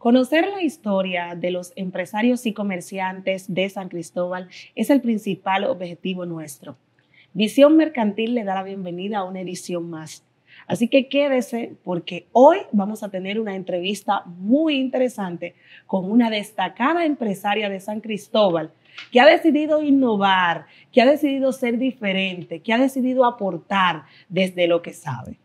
Conocer la historia de los empresarios y comerciantes de San Cristóbal es el principal objetivo nuestro. Visión Mercantil le da la bienvenida a una edición más. Así que quédese porque hoy vamos a tener una entrevista muy interesante con una destacada empresaria de San Cristóbal que ha decidido innovar, que ha decidido ser diferente, que ha decidido aportar desde lo que sabe.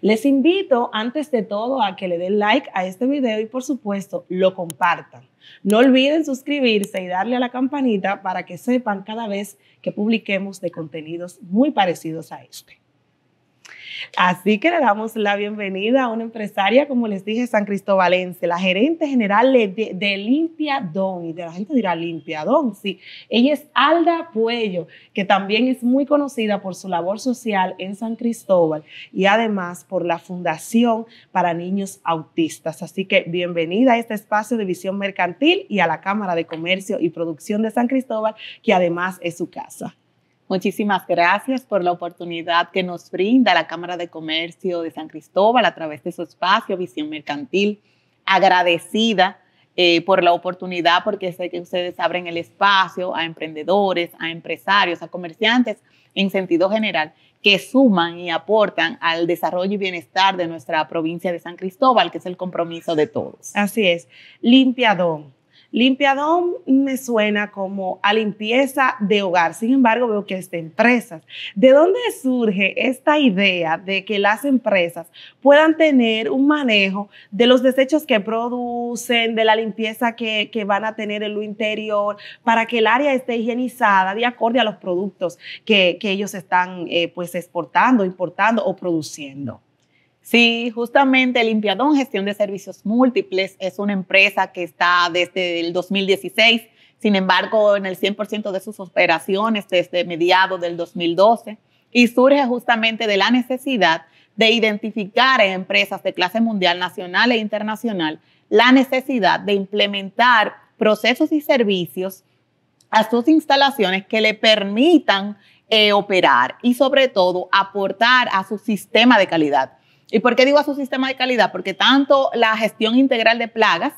Les invito antes de todo a que le den like a este video y por supuesto lo compartan. No olviden suscribirse y darle a la campanita para que sepan cada vez que publiquemos de contenidos muy parecidos a este. Así que le damos la bienvenida a una empresaria, como les dije, San Cristóbalense, la gerente general de, Limpiadón, Y de la gente dirá limpiadón, sí. Ella es Alda Puello, que también es muy conocida por su labor social en San Cristóbal y además por la Fundación para Niños Autistas. Así que bienvenida a este espacio de visión mercantil y a la Cámara de Comercio y Producción de San Cristóbal, que además es su casa. Muchísimas gracias por la oportunidad que nos brinda la Cámara de Comercio de San Cristóbal a través de su espacio Visión Mercantil. Agradecida eh, por la oportunidad porque sé que ustedes abren el espacio a emprendedores, a empresarios, a comerciantes en sentido general que suman y aportan al desarrollo y bienestar de nuestra provincia de San Cristóbal, que es el compromiso de todos. Así es. Limpiadón Limpiadón me suena como a limpieza de hogar, sin embargo veo que es de empresas. ¿De dónde surge esta idea de que las empresas puedan tener un manejo de los desechos que producen, de la limpieza que, van a tener en lo interior, para que el área esté higienizada de acorde a los productos que, ellos están eh, pues exportando, importando o produciendo? Sí, justamente Limpiadón Gestión de Servicios Múltiples es una empresa que está desde el 2016, sin embargo, en el 100% de sus operaciones desde mediados del 2012 y surge justamente de la necesidad de identificar en empresas de clase mundial, nacional e internacional la necesidad de implementar procesos y servicios a sus instalaciones que le permitan eh, operar y sobre todo aportar a su sistema de calidad. ¿Y por qué digo a su sistema de calidad? Porque tanto la gestión integral de plagas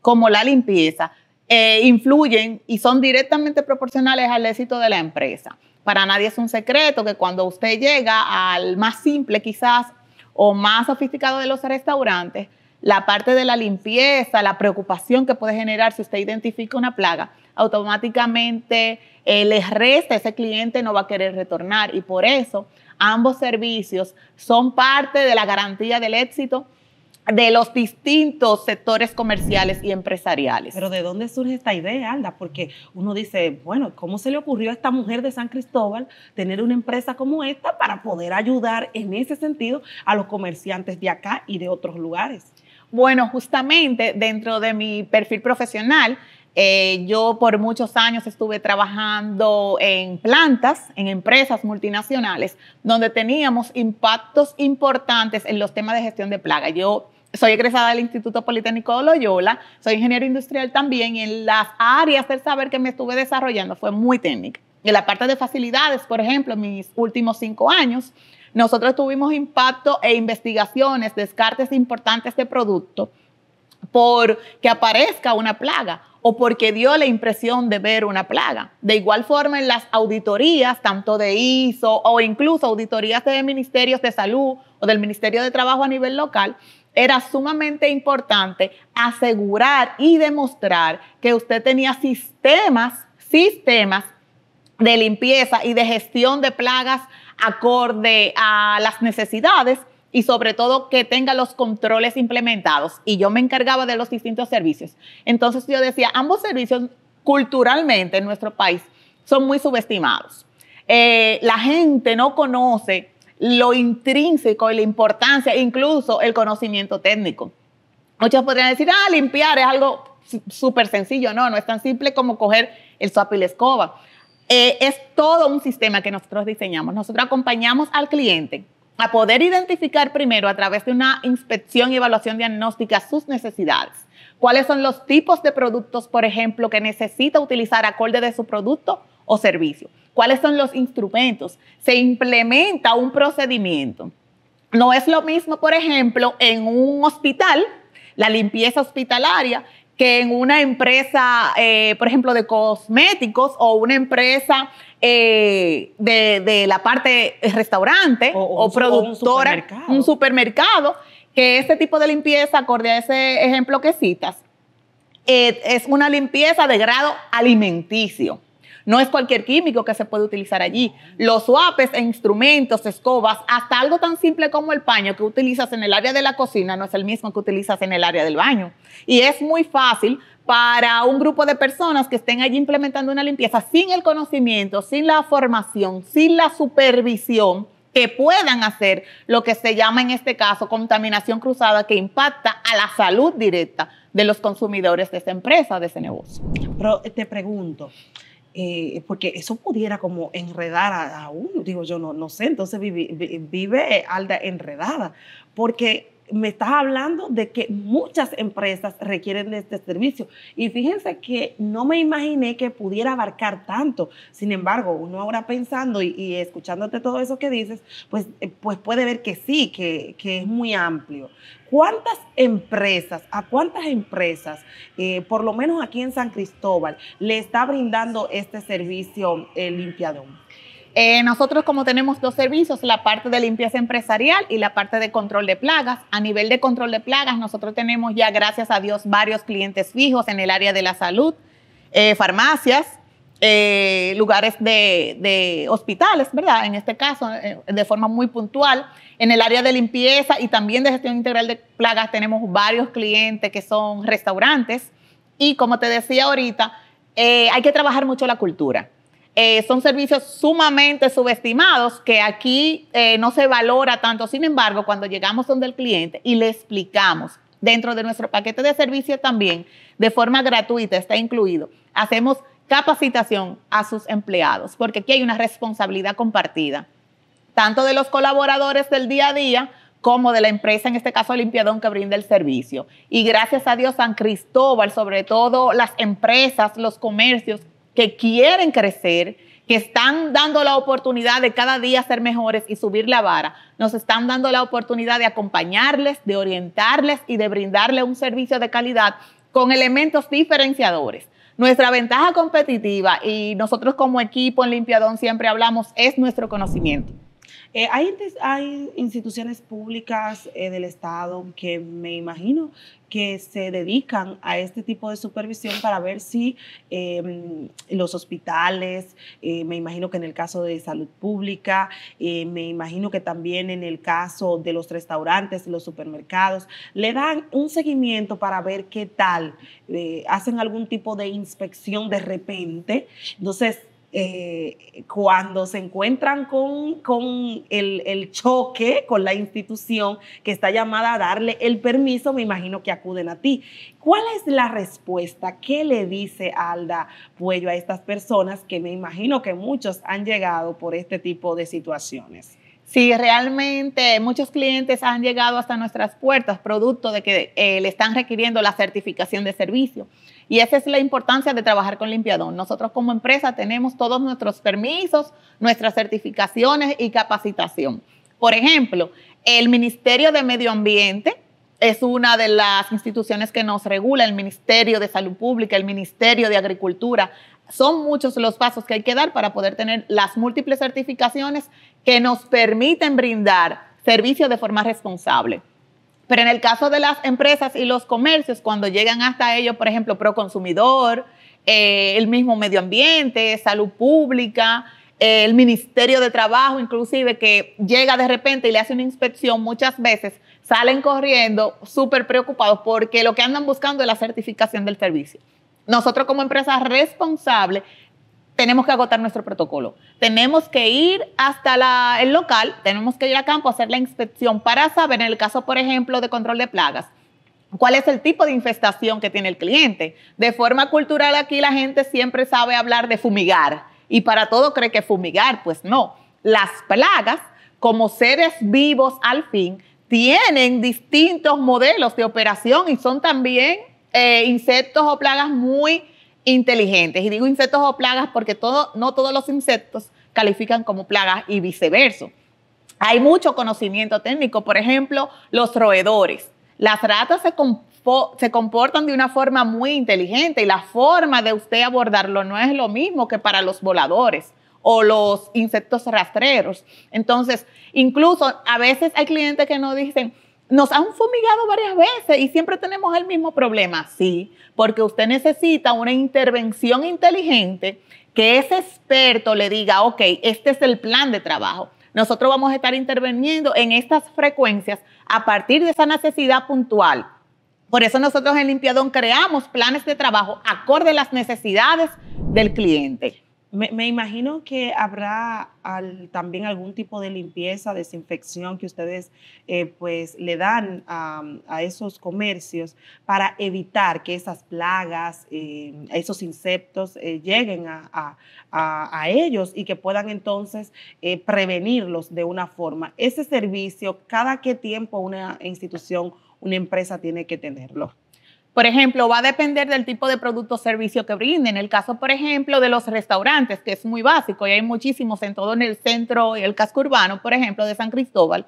como la limpieza eh, influyen y son directamente proporcionales al éxito de la empresa. Para nadie es un secreto que cuando usted llega al más simple quizás o más sofisticado de los restaurantes, la parte de la limpieza, la preocupación que puede generar si usted identifica una plaga, automáticamente eh, les resta, ese cliente no va a querer retornar y por eso ambos servicios son parte de la garantía del éxito de los distintos sectores comerciales y empresariales. Pero ¿de dónde surge esta idea, Alda? Porque uno dice, bueno, ¿cómo se le ocurrió a esta mujer de San Cristóbal tener una empresa como esta para poder ayudar en ese sentido a los comerciantes de acá y de otros lugares? Bueno, justamente dentro de mi perfil profesional, eh, yo por muchos años estuve trabajando en plantas, en empresas multinacionales, donde teníamos impactos importantes en los temas de gestión de plaga. Yo soy egresada del Instituto Politécnico de Loyola, soy ingeniero industrial también y en las áreas del saber que me estuve desarrollando fue muy técnica. En la parte de facilidades, por ejemplo, mis últimos cinco años, nosotros tuvimos impacto e investigaciones, descartes importantes de producto por que aparezca una plaga o porque dio la impresión de ver una plaga. De igual forma, en las auditorías, tanto de ISO o incluso auditorías de ministerios de salud o del Ministerio de Trabajo a nivel local, era sumamente importante asegurar y demostrar que usted tenía sistemas, sistemas de limpieza y de gestión de plagas acorde a las necesidades y sobre todo que tenga los controles implementados. Y yo me encargaba de los distintos servicios. Entonces yo decía, ambos servicios culturalmente en nuestro país son muy subestimados. Eh, la gente no conoce lo intrínseco y la importancia, incluso el conocimiento técnico. Muchos podrían decir, ah, limpiar es algo súper sencillo. No, no es tan simple como coger el swap y la escoba. Eh, es todo un sistema que nosotros diseñamos. Nosotros acompañamos al cliente a poder identificar primero a través de una inspección y evaluación diagnóstica sus necesidades. ¿Cuáles son los tipos de productos, por ejemplo, que necesita utilizar acorde de su producto o servicio? ¿Cuáles son los instrumentos? Se implementa un procedimiento. No es lo mismo, por ejemplo, en un hospital, la limpieza hospitalaria, que en una empresa, eh, por ejemplo, de cosméticos o una empresa eh, de, la parte restaurante o, productora, un, supermercado. que ese tipo de limpieza, acorde a ese ejemplo que citas, eh, es una limpieza de grado alimenticio. No es cualquier químico que se puede utilizar allí. Los suapes, e instrumentos, escobas, hasta algo tan simple como el paño que utilizas en el área de la cocina no es el mismo que utilizas en el área del baño. Y es muy fácil para un grupo de personas que estén allí implementando una limpieza sin el conocimiento, sin la formación, sin la supervisión, que puedan hacer lo que se llama en este caso contaminación cruzada que impacta a la salud directa de los consumidores de esa empresa, de ese negocio. Pero eh, te pregunto, eh, porque eso pudiera como enredar a, uno, digo yo no, no sé, entonces vive, Alda enredada, porque me estás hablando de que muchas empresas requieren de este servicio. Y fíjense que no me imaginé que pudiera abarcar tanto. Sin embargo, uno ahora pensando y, escuchándote todo eso que dices, pues, eh, pues puede ver que sí, que, que es muy amplio. ¿Cuántas empresas, a cuántas empresas, eh, por lo menos aquí en San Cristóbal, le está brindando este servicio el eh, Limpiadón? Eh, nosotros como tenemos dos servicios, la parte de limpieza empresarial y la parte de control de plagas. A nivel de control de plagas, nosotros tenemos ya, gracias a Dios, varios clientes fijos en el área de la salud, farmacias, eh, lugares de, hospitales, ¿verdad? En este caso, eh, de forma muy puntual. En el área de limpieza y también de gestión integral de plagas tenemos varios clientes que son restaurantes. Y como te decía ahorita, eh, hay que trabajar mucho la cultura. son servicios sumamente subestimados que aquí no se valora tanto. Sin embargo, cuando llegamos donde el cliente y le explicamos dentro de nuestro paquete de servicios también, de forma gratuita, está incluido. Hacemos capacitación a sus empleados, porque aquí hay una responsabilidad compartida, tanto de los colaboradores del día a día como de la empresa, en este caso Limpiadón, que brinda el servicio. Y gracias a Dios, San Cristóbal, sobre todo las empresas, los comercios que quieren crecer, que están dando la oportunidad de cada día ser mejores y subir la vara, nos están dando la oportunidad de acompañarles, de orientarles y de brindarles un servicio de calidad con elementos diferenciadores nuestra ventaja competitiva y nosotros como equipo en Limpiadón siempre hablamos es nuestro conocimiento. Eh, hay, instituciones públicas eh, del Estado que me imagino que se dedican a este tipo de supervisión para ver si em, los hospitales, eh, me imagino que en el caso de salud pública, eh, me imagino que también en el caso de los restaurantes, los supermercados, le dan un seguimiento para ver qué tal, eh, hacen algún tipo de inspección de repente. Entonces, eh, cuando se encuentran con, el, el, choque con la institución que está llamada a darle el permiso, me imagino que acuden a ti. ¿Cuál es la respuesta? ¿Qué le dice Alda Puello a estas personas que me imagino que muchos han llegado por este tipo de situaciones? si realmente muchos clientes han llegado hasta nuestras puertas producto de que eh, le están requiriendo la certificación de servicio. Y esa es la importancia de trabajar con Limpiadón. Nosotros como empresa tenemos todos nuestros permisos, nuestras certificaciones y capacitación. Por ejemplo, el Ministerio de Medio Ambiente es una de las instituciones que nos regula, el Ministerio de Salud Pública, el Ministerio de Agricultura, son muchos los pasos que hay que dar para poder tener las múltiples certificaciones que nos permiten brindar servicios de forma responsable. Pero en el caso de las empresas y los comercios, cuando llegan hasta ellos, por ejemplo, Proconsumidor, eh, el mismo medio ambiente, salud pública, eh, el Ministerio de Trabajo, inclusive, que llega de repente y le hace una inspección, muchas veces salen corriendo súper preocupados porque lo que andan buscando es la certificación del servicio. Nosotros como empresa responsable tenemos que agotar nuestro protocolo. Tenemos que ir hasta el local, tenemos que ir a campo a hacer la inspección para saber, en el caso, por ejemplo, de control de plagas, cuál es el tipo de infestación que tiene el cliente. De forma cultural aquí la gente siempre sabe hablar de fumigar y para todo cree que fumigar, pues no. Las plagas, como seres vivos al fin, tienen distintos modelos de operación y son también eh, insectos o plagas muy inteligentes. Y digo insectos o plagas porque no todos los insectos califican como plagas y viceversa. Hay mucho conocimiento técnico, por ejemplo, los roedores. Las ratas se, se comportan de una forma muy inteligente y la forma de usted abordarlo no es lo mismo que para los voladores o los insectos rastreros. Entonces, incluso a veces hay clientes que no dicen, nos han fumigado varias veces y siempre tenemos el mismo problema. Sí, porque usted necesita una intervención inteligente que ese experto le diga, ok, este es el plan de trabajo. Nosotros vamos a estar interviniendo en estas frecuencias a partir de esa necesidad puntual. Por eso nosotros en Limpiadón creamos planes de trabajo acorde a las necesidades del cliente. Me, imagino que habrá también algún tipo de limpieza, desinfección que ustedes eh, pues le dan a, esos comercios para evitar que esas plagas, eh, esos insectos eh, lleguen a, a, ellos y que puedan entonces prevenirlos de una forma. Ese servicio, cada qué tiempo una institución, una empresa tiene que tenerlo. Por ejemplo, va a depender del tipo de producto o servicio que brinden. En el caso, por ejemplo, de los restaurantes, que es muy básico y hay muchísimos en todo en el centro y el casco urbano, por ejemplo, de San Cristóbal,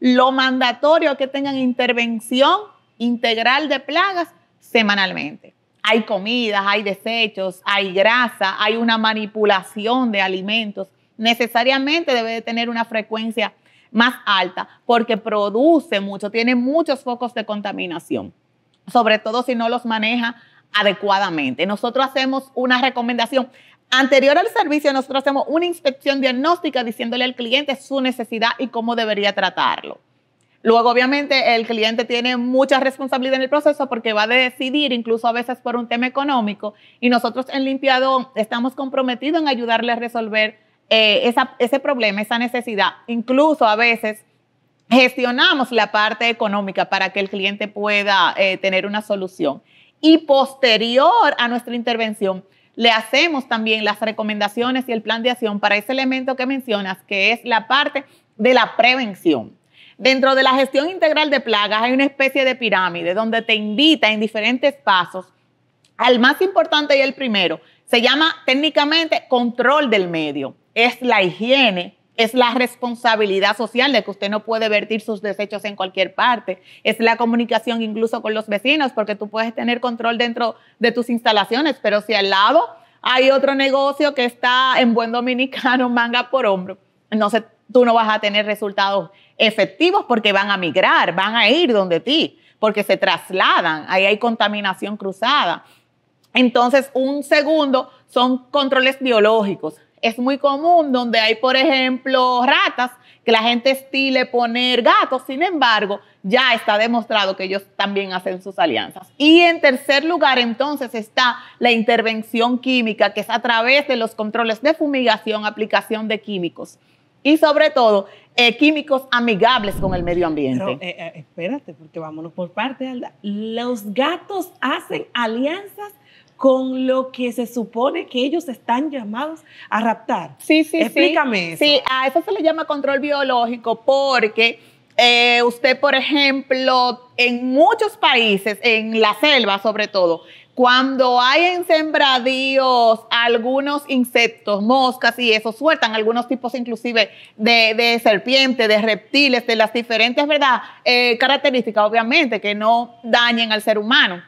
lo mandatorio es que tengan intervención integral de plagas semanalmente. Hay comidas, hay desechos, hay grasa, hay una manipulación de alimentos. Necesariamente debe de tener una frecuencia más alta porque produce mucho, tiene muchos focos de contaminación sobre todo si no los maneja adecuadamente. Nosotros hacemos una recomendación. Anterior al servicio, nosotros hacemos una inspección diagnóstica diciéndole al cliente su necesidad y cómo debería tratarlo. Luego, obviamente, el cliente tiene mucha responsabilidad en el proceso porque va a decidir, incluso a veces por un tema económico, y nosotros en Limpiado estamos comprometidos en ayudarle a resolver eh, ese problema, esa necesidad. Incluso a veces gestionamos la parte económica para que el cliente pueda eh, tener una solución. Y posterior a nuestra intervención, le hacemos también las recomendaciones y el plan de acción para ese elemento que mencionas, que es la parte de la prevención. Dentro de la gestión integral de plagas hay una especie de pirámide donde te invita en diferentes pasos al más importante y el primero. Se llama técnicamente control del medio. Es la higiene, es la responsabilidad social de que usted no puede vertir sus desechos en cualquier parte. Es la comunicación incluso con los vecinos, porque tú puedes tener control dentro de tus instalaciones, pero si al lado hay otro negocio que está en buen dominicano, manga por hombro, entonces tú no vas a tener resultados efectivos porque van a migrar, van a ir donde ti, porque se trasladan, ahí hay contaminación cruzada. Entonces, un segundo son controles biológicos es muy común donde hay, por ejemplo, ratas que la gente estile poner gatos, sin embargo, ya está demostrado que ellos también hacen sus alianzas. Y en tercer lugar, entonces, está la intervención química, que es a través de los controles de fumigación, aplicación de químicos y sobre todo eh, químicos amigables con el medio ambiente. Eh, eh, espérate, porque vámonos por parte Alda. Los gatos hacen alianzas con lo que se supone que ellos están llamados a raptar. Sí, sí, Explícame sí. Eso. Sí, a eso se le llama control biológico porque eh, usted, por ejemplo, en muchos países, en la selva sobre todo, cuando hay en sembradíos algunos insectos, moscas y eso, sueltan algunos tipos inclusive de, serpientes, de reptiles, de las diferentes, ¿verdad? Eh, características, obviamente, que no dañen al ser humano.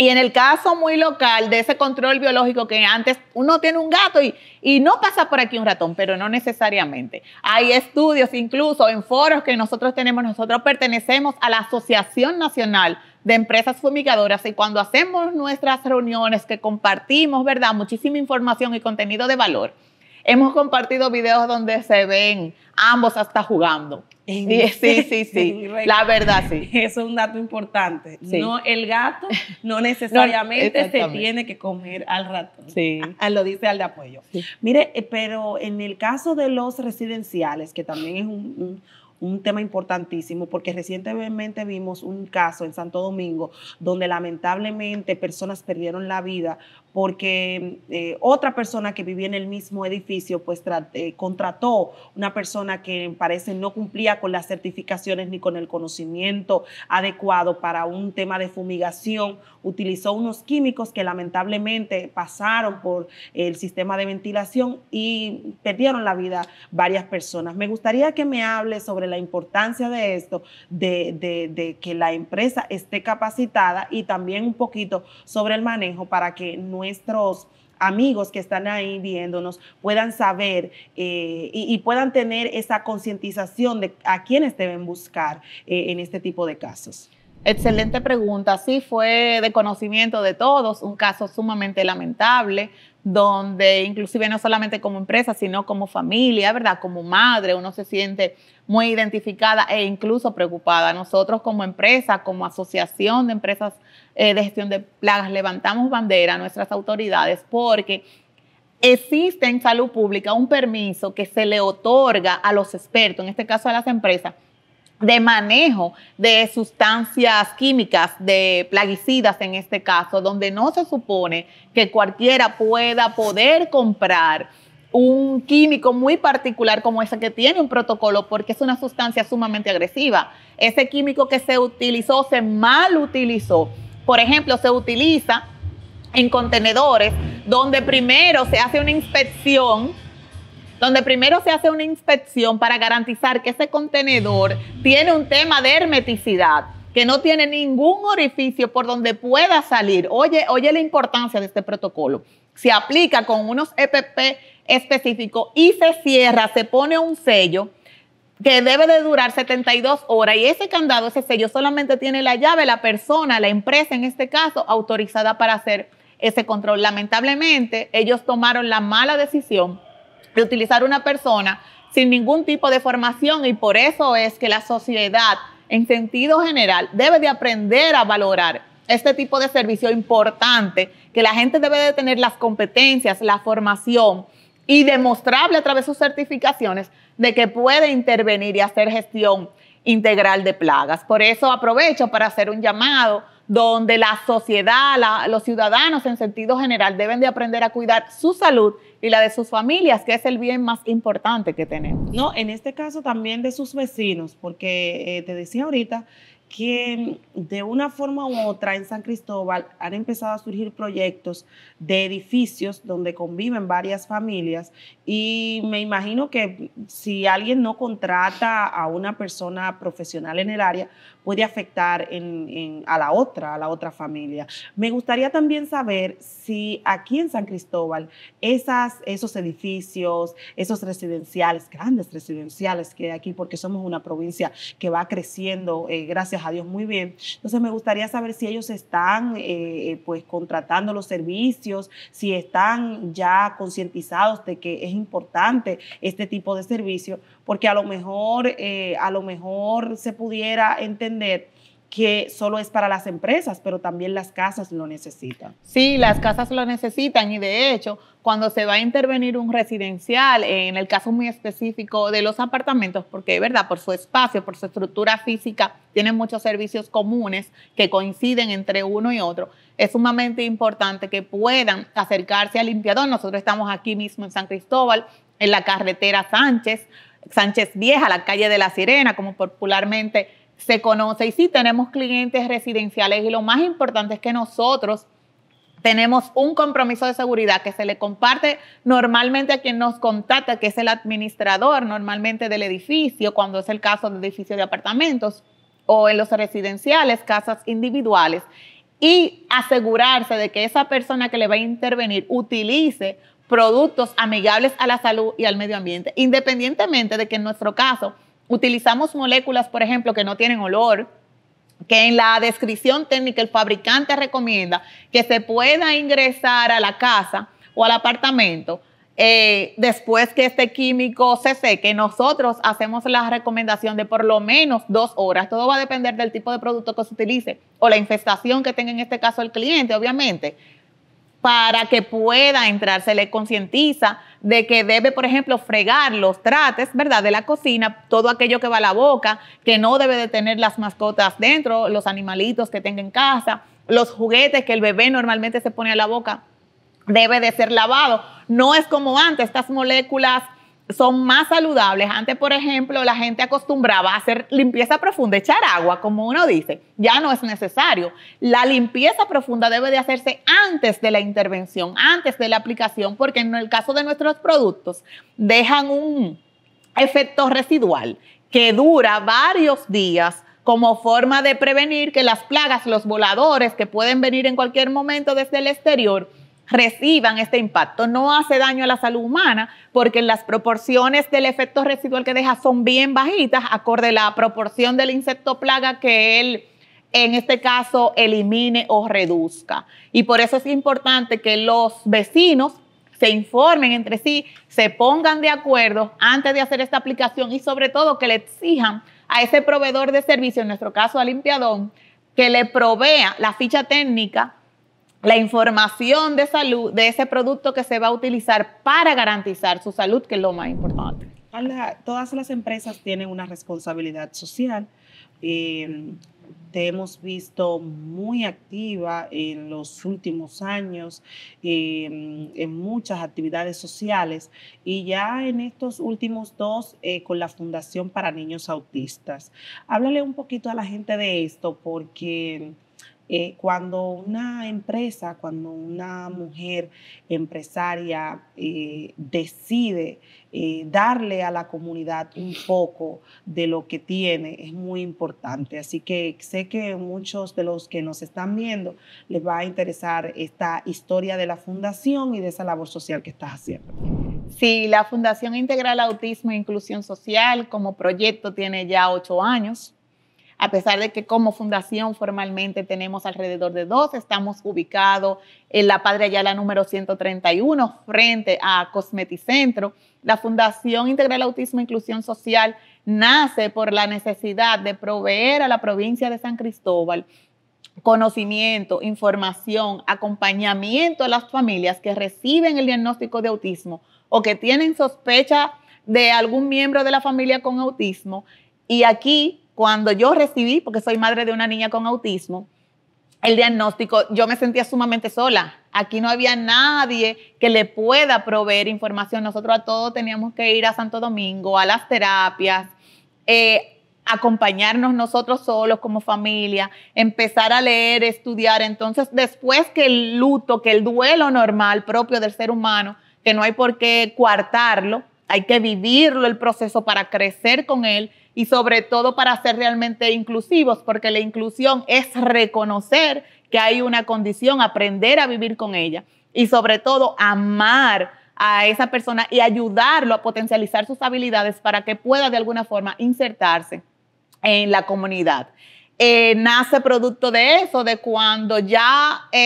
Y en el caso muy local de ese control biológico que antes uno tiene un gato y, no pasa por aquí un ratón, pero no necesariamente. Hay estudios incluso en foros que nosotros tenemos, nosotros pertenecemos a la Asociación Nacional de Empresas Fumigadoras y cuando hacemos nuestras reuniones que compartimos, ¿verdad? Muchísima información y contenido de valor Hemos compartido videos donde se ven ambos hasta jugando. Sí, sí, sí, La verdad, sí. Eso es un dato importante. No, el gato no necesariamente se tiene que comer al rato. Sí. Lo dice al de apoyo. Mire, eh, pero en el caso de los residenciales, que también es un tema importantísimo porque recientemente vimos un caso en Santo Domingo donde lamentablemente personas perdieron la vida porque eh, otra persona que vivía en el mismo edificio pues eh, contrató una persona que parece no cumplía con las certificaciones ni con el conocimiento adecuado para un tema de fumigación, utilizó unos químicos que lamentablemente pasaron por el sistema de ventilación y perdieron la vida varias personas. Me gustaría que me hable sobre la importancia de esto, de, de que la empresa esté capacitada y también un poquito sobre el manejo para que no nuestros amigos que están ahí viéndonos puedan saber eh, y, puedan tener esa concientización de a quiénes deben buscar eh, en este tipo de casos. Excelente pregunta. Sí, fue de conocimiento de todos, un caso sumamente lamentable, donde inclusive no solamente como empresa, sino como familia, ¿verdad? Como madre, uno se siente muy identificada e incluso preocupada. Nosotros como empresa, como asociación de empresas eh, de gestión de plagas, levantamos bandera a nuestras autoridades porque existe en salud pública un permiso que se le otorga a los expertos, en este caso a las empresas, de manejo de sustancias químicas, de plaguicidas en este caso, donde no se supone que cualquiera pueda poder comprar un químico muy particular como ese que tiene un protocolo porque es una sustancia sumamente agresiva. Ese químico que se utilizó se mal utilizó. Por ejemplo, se utiliza en contenedores donde primero se hace una inspección donde primero se hace una inspección para garantizar que ese contenedor tiene un tema de hermeticidad, que no tiene ningún orificio por donde pueda salir. Oye, oye la importancia de este protocolo. Se aplica con unos EPP específicos y se cierra, se pone un sello que debe de durar 72 horas y ese candado, ese sello solamente tiene la llave, la persona, la empresa en este caso, autorizada para hacer ese control. Lamentablemente, ellos tomaron la mala decisión de utilizar una persona sin ningún tipo de formación y por eso es que la sociedad en sentido general debe de aprender a valorar este tipo de servicio importante, que la gente debe de tener las competencias, la formación y demostrable a través de sus certificaciones de que puede intervenir y hacer gestión integral de plagas. Por eso aprovecho para hacer un llamado donde la sociedad, los ciudadanos en sentido general deben de aprender a cuidar su salud y la de sus familias, que es el bien más importante que tenemos. No, en este caso también de sus vecinos, porque eh, te decía ahorita que de una forma u otra en San Cristóbal han empezado a surgir proyectos de edificios donde conviven varias familias y me imagino que si alguien no contrata a una persona profesional en el área, puede afectar a la otra, a la otra familia. Me gustaría también saber si aquí en San Cristóbal esas, esos edificios, esos residenciales, grandes residenciales que aquí, porque somos una provincia que va creciendo, eh, gracias a Dios, muy bien. Entonces me gustaría saber si ellos están eh, eh, pues contratando los servicios, si están ya concientizados de que es importante este tipo de servicio, porque a lo mejor, eh, a lo mejor se pudiera entender que solo es para las empresas, pero también las casas lo necesitan. Sí, las casas lo necesitan y de hecho, cuando se va a intervenir un residencial, en el caso muy específico de los apartamentos, porque es verdad, por su espacio, por su estructura física, tienen muchos servicios comunes que coinciden entre uno y otro. Es sumamente importante que puedan acercarse al limpiador. Nosotros estamos aquí mismo en San Cristóbal, en la carretera Sánchez, Sánchez Vieja, la calle de la Sirena, como popularmente se conoce. Y sí, tenemos clientes residenciales y lo más importante es que nosotros tenemos un compromiso de seguridad que se le comparte normalmente a quien nos contacta, que es el administrador normalmente del edificio, cuando es el caso de edificio de apartamentos o en los residenciales, casas individuales, y asegurarse de que esa persona que le va a intervenir utilice productos amigables a la salud y al medio ambiente, independientemente de que en nuestro caso utilizamos moléculas, por ejemplo, que no tienen olor, que en la descripción técnica el fabricante recomienda que se pueda ingresar a la casa o al apartamento eh, después que este químico se seque, nosotros hacemos la recomendación de por lo menos dos horas. Todo va a depender del tipo de producto que se utilice o la infestación que tenga en este caso el cliente, obviamente para que pueda entrar, se le concientiza de que debe, por ejemplo, fregar los trates, ¿verdad? De la cocina, todo aquello que va a la boca, que no debe de tener las mascotas dentro, los animalitos que tenga en casa, los juguetes que el bebé normalmente se pone a la boca, debe de ser lavado. No es como antes, estas moléculas son más saludables. Antes, por ejemplo, la gente acostumbraba a hacer limpieza profunda, echar agua, como uno dice. Ya no es necesario. La limpieza profunda debe de hacerse antes de la intervención, antes de la aplicación, porque en el caso de nuestros productos dejan un efecto residual que dura varios días como forma de prevenir que las plagas, los voladores que pueden venir en cualquier momento desde el exterior, reciban este impacto. No hace daño a la salud humana porque las proporciones del efecto residual que deja son bien bajitas, acorde a la proporción del insecto plaga que él en este caso elimine o reduzca. Y por eso es importante que los vecinos se informen entre sí, se pongan de acuerdo antes de hacer esta aplicación y sobre todo que le exijan a ese proveedor de servicio, en nuestro caso a Limpiadón, que le provea la ficha técnica la información de salud de ese producto que se va a utilizar para garantizar su salud, que es lo más importante. todas las empresas tienen una responsabilidad social. Em, te hemos visto muy activa en los últimos años em, en muchas actividades sociales y ya en estos últimos dos eh, con la Fundación para Niños Autistas. Háblale un poquito a la gente de esto porque... Eh, cuando una empresa, cuando una mujer empresaria eh, decide eh, darle a la comunidad un poco de lo que tiene, es muy importante. Así que sé que muchos de los que nos están viendo les va a interesar esta historia de la fundación y de esa labor social que estás haciendo. Sí, la Fundación Integral Autismo e Inclusión Social como proyecto tiene ya ocho años a pesar de que como fundación formalmente tenemos alrededor de dos, estamos ubicados en la Padre Ayala número 131 frente a Cosmeticentro. La Fundación Integral Autismo e Inclusión Social nace por la necesidad de proveer a la provincia de San Cristóbal conocimiento, información, acompañamiento a las familias que reciben el diagnóstico de autismo o que tienen sospecha de algún miembro de la familia con autismo. Y aquí cuando yo recibí, porque soy madre de una niña con autismo, el diagnóstico, yo me sentía sumamente sola. Aquí no había nadie que le pueda proveer información. Nosotros a todos teníamos que ir a Santo Domingo, a las terapias, eh, acompañarnos nosotros solos como familia, empezar a leer, estudiar. Entonces, después que el luto, que el duelo normal propio del ser humano, que no hay por qué coartarlo, hay que vivirlo el proceso para crecer con él y sobre todo para ser realmente inclusivos, porque la inclusión es reconocer que hay una condición, aprender a vivir con ella y sobre todo amar a esa persona y ayudarlo a potencializar sus habilidades para que pueda de alguna forma insertarse en la comunidad. Eh, nace producto de eso, de cuando ya eh,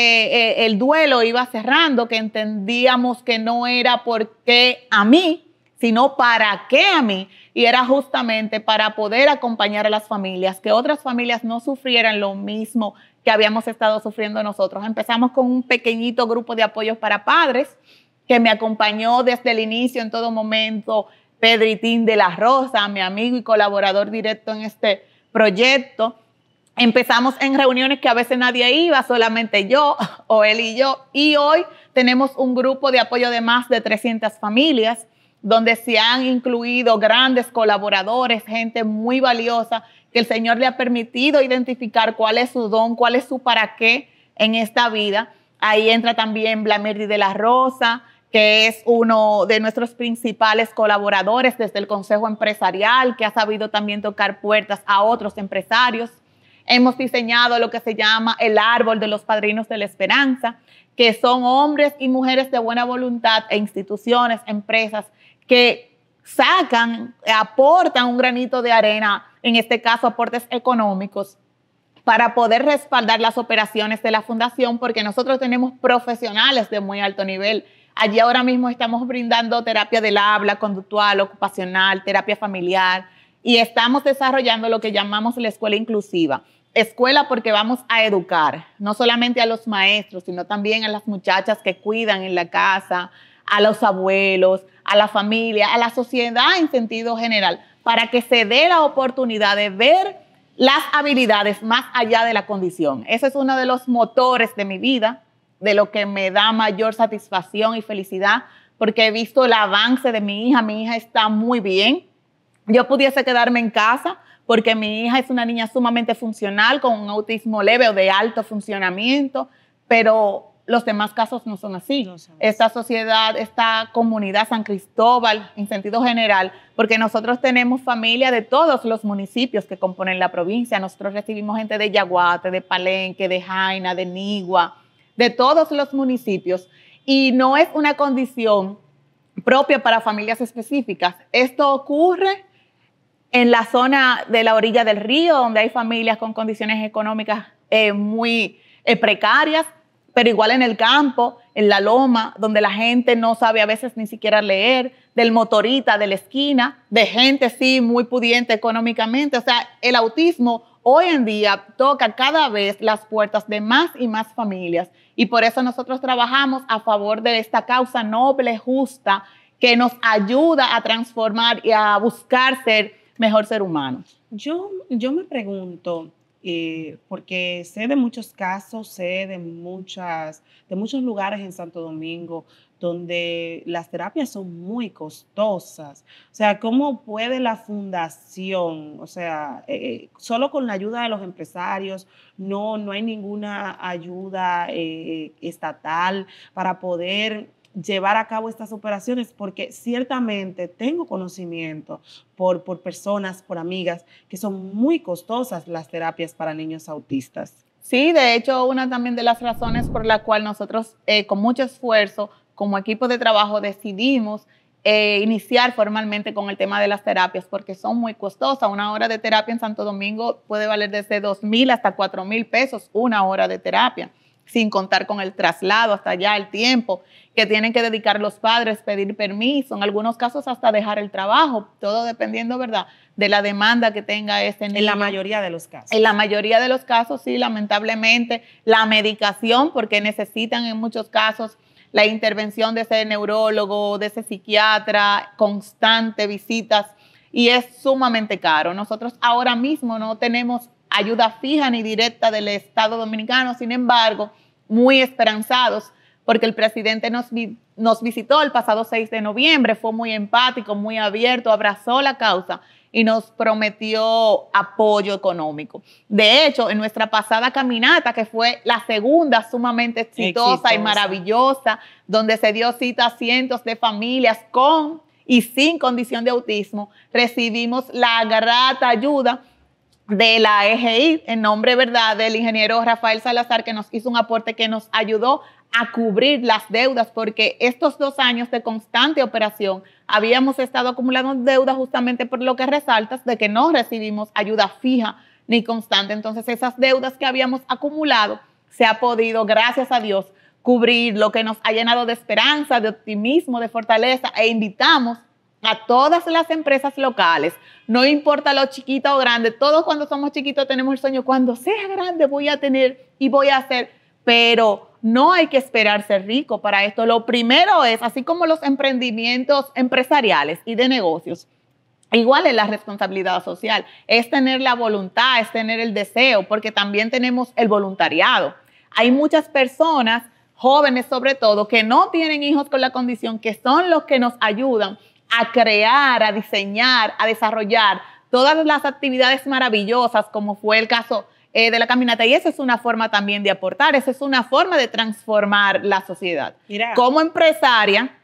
eh, el duelo iba cerrando, que entendíamos que no era porque a mí, sino para qué a mí. Y era justamente para poder acompañar a las familias, que otras familias no sufrieran lo mismo que habíamos estado sufriendo nosotros. Empezamos con un pequeñito grupo de apoyos para padres que me acompañó desde el inicio en todo momento, Pedritín de la Rosa, mi amigo y colaborador directo en este proyecto. Empezamos en reuniones que a veces nadie iba, solamente yo o él y yo. Y hoy tenemos un grupo de apoyo de más de 300 familias donde se han incluido grandes colaboradores, gente muy valiosa, que el Señor le ha permitido identificar cuál es su don, cuál es su para qué en esta vida. Ahí entra también Blamerdi de la Rosa, que es uno de nuestros principales colaboradores desde el Consejo Empresarial, que ha sabido también tocar puertas a otros empresarios. Hemos diseñado lo que se llama el árbol de los padrinos de la esperanza, que son hombres y mujeres de buena voluntad e instituciones, empresas que sacan, aportan un granito de arena, en este caso aportes económicos, para poder respaldar las operaciones de la fundación, porque nosotros tenemos profesionales de muy alto nivel. Allí ahora mismo estamos brindando terapia del habla, conductual, ocupacional, terapia familiar, y estamos desarrollando lo que llamamos la escuela inclusiva. Escuela porque vamos a educar, no solamente a los maestros, sino también a las muchachas que cuidan en la casa, a los abuelos, a la familia, a la sociedad en sentido general, para que se dé la oportunidad de ver las habilidades más allá de la condición. Ese es uno de los motores de mi vida, de lo que me da mayor satisfacción y felicidad, porque he visto el avance de mi hija, mi hija está muy bien. Yo pudiese quedarme en casa porque mi hija es una niña sumamente funcional, con un autismo leve o de alto funcionamiento, pero los demás casos no son así. esta sociedad, esta comunidad San Cristóbal, en sentido general, porque nosotros tenemos familia de todos los municipios que componen la provincia. Nosotros recibimos gente de Yaguate, de Palenque, de Jaina, de Nigua, de todos los municipios. Y no es una condición propia para familias específicas. Esto ocurre en la zona de la orilla del río, donde hay familias con condiciones económicas eh, muy eh, precarias, pero igual en el campo, en la loma, donde la gente no sabe a veces ni siquiera leer, del motorita de la esquina, de gente sí muy pudiente económicamente. O sea, el autismo hoy en día toca cada vez las puertas de más y más familias y por eso nosotros trabajamos a favor de esta causa noble, justa, que nos ayuda a transformar y a buscar ser mejor ser humano. Yo, yo me pregunto, eh, porque sé de muchos casos, sé de, muchas, de muchos lugares en Santo Domingo donde las terapias son muy costosas. O sea, ¿cómo puede la fundación, o sea, eh, solo con la ayuda de los empresarios, no, no hay ninguna ayuda eh, estatal para poder llevar a cabo estas operaciones porque ciertamente tengo conocimiento por, por personas, por amigas, que son muy costosas las terapias para niños autistas. Sí, de hecho, una también de las razones por la cual nosotros eh, con mucho esfuerzo como equipo de trabajo decidimos eh, iniciar formalmente con el tema de las terapias porque son muy costosas. Una hora de terapia en Santo Domingo puede valer desde 2.000 mil hasta 4 mil pesos, una hora de terapia sin contar con el traslado hasta allá, el tiempo que tienen que dedicar los padres, pedir permiso, en algunos casos hasta dejar el trabajo, todo dependiendo, ¿verdad?, de la demanda que tenga ese niño. En la mayoría de los casos. En la mayoría de los casos, sí, lamentablemente, la medicación, porque necesitan en muchos casos la intervención de ese neurólogo, de ese psiquiatra, constante visitas, y es sumamente caro. Nosotros ahora mismo no tenemos ayuda fija ni directa del Estado dominicano, sin embargo, muy esperanzados porque el presidente nos, nos visitó el pasado 6 de noviembre, fue muy empático, muy abierto, abrazó la causa y nos prometió apoyo económico. De hecho, en nuestra pasada caminata, que fue la segunda sumamente exitosa, exitosa. y maravillosa, donde se dio cita a cientos de familias con y sin condición de autismo, recibimos la grata ayuda de la EGI, en nombre verdad del ingeniero Rafael Salazar, que nos hizo un aporte que nos ayudó a cubrir las deudas, porque estos dos años de constante operación habíamos estado acumulando deudas justamente por lo que resaltas de que no recibimos ayuda fija ni constante. Entonces esas deudas que habíamos acumulado se ha podido, gracias a Dios, cubrir lo que nos ha llenado de esperanza, de optimismo, de fortaleza e invitamos a todas las empresas locales, no importa lo chiquito o grande, todos cuando somos chiquitos tenemos el sueño, cuando sea grande voy a tener y voy a hacer, pero no hay que esperar ser rico para esto. Lo primero es, así como los emprendimientos empresariales y de negocios, Igual es la responsabilidad social, es tener la voluntad, es tener el deseo, porque también tenemos el voluntariado. Hay muchas personas, jóvenes sobre todo, que no tienen hijos con la condición, que son los que nos ayudan a crear, a diseñar, a desarrollar todas las actividades maravillosas, como fue el caso eh, de la caminata. Y esa es una forma también de aportar, esa es una forma de transformar la sociedad. Como empresaria,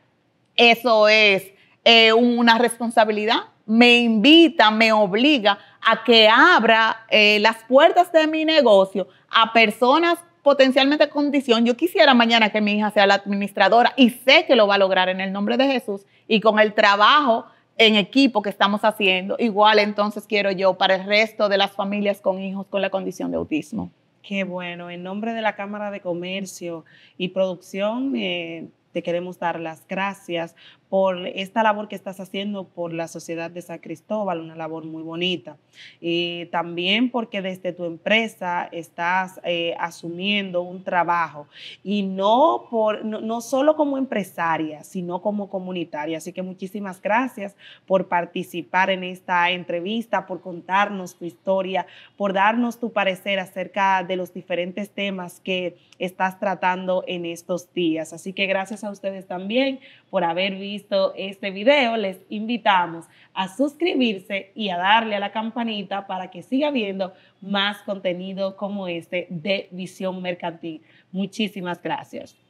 eso es eh, una responsabilidad. Me invita, me obliga a que abra eh, las puertas de mi negocio a personas potencialmente condición, yo quisiera mañana que mi hija sea la administradora y sé que lo va a lograr en el nombre de Jesús y con el trabajo en equipo que estamos haciendo, igual entonces quiero yo para el resto de las familias con hijos con la condición de autismo. Qué bueno, en nombre de la Cámara de Comercio y Producción, eh, te queremos dar las gracias por esta labor que estás haciendo por la sociedad de San Cristóbal, una labor muy bonita. Y eh, también porque desde tu empresa estás eh, asumiendo un trabajo y no, por, no, no solo como empresaria, sino como comunitaria. Así que muchísimas gracias por participar en esta entrevista, por contarnos tu historia, por darnos tu parecer acerca de los diferentes temas que estás tratando en estos días. Así que gracias a ustedes también por haber visto este video, les invitamos a suscribirse y a darle a la campanita para que siga viendo más contenido como este de Visión Mercantil. Muchísimas gracias.